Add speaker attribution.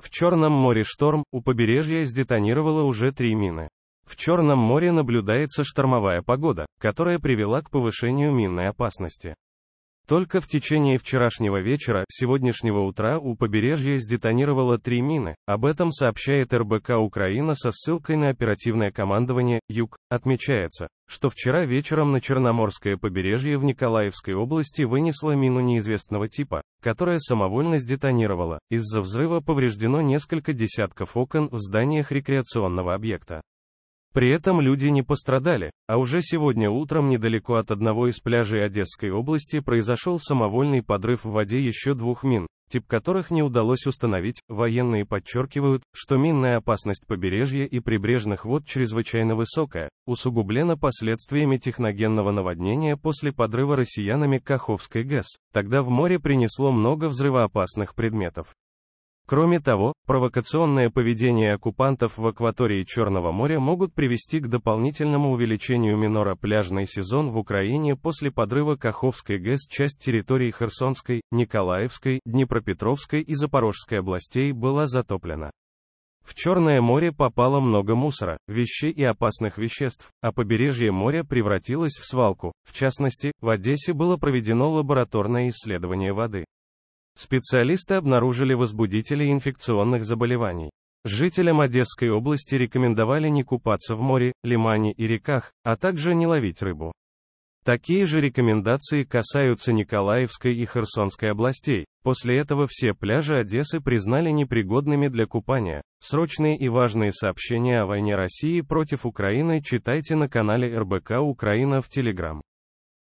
Speaker 1: В Черном море шторм, у побережья сдетонировало уже три мины. В Черном море наблюдается штормовая погода, которая привела к повышению минной опасности. Только в течение вчерашнего вечера, сегодняшнего утра у побережья сдетонировало три мины, об этом сообщает РБК Украина со ссылкой на оперативное командование «Юг». Отмечается, что вчера вечером на Черноморское побережье в Николаевской области вынесло мину неизвестного типа, которая самовольно сдетонировала. Из-за взрыва повреждено несколько десятков окон в зданиях рекреационного объекта. При этом люди не пострадали, а уже сегодня утром недалеко от одного из пляжей Одесской области произошел самовольный подрыв в воде еще двух мин, тип которых не удалось установить. Военные подчеркивают, что минная опасность побережья и прибрежных вод чрезвычайно высокая, усугублена последствиями техногенного наводнения после подрыва россиянами Каховской ГЭС. Тогда в море принесло много взрывоопасных предметов. Кроме того, провокационное поведение оккупантов в акватории Черного моря могут привести к дополнительному увеличению минора пляжный сезон в Украине после подрыва Каховской ГЭС часть территории Херсонской, Николаевской, Днепропетровской и Запорожской областей была затоплена. В Черное море попало много мусора, вещей и опасных веществ, а побережье моря превратилось в свалку. В частности, в Одессе было проведено лабораторное исследование воды. Специалисты обнаружили возбудители инфекционных заболеваний. Жителям Одесской области рекомендовали не купаться в море, лимане и реках, а также не ловить рыбу. Такие же рекомендации касаются Николаевской и Херсонской областей. После этого все пляжи Одессы признали непригодными для купания. Срочные и важные сообщения о войне России против Украины читайте на канале РБК Украина в Телеграм.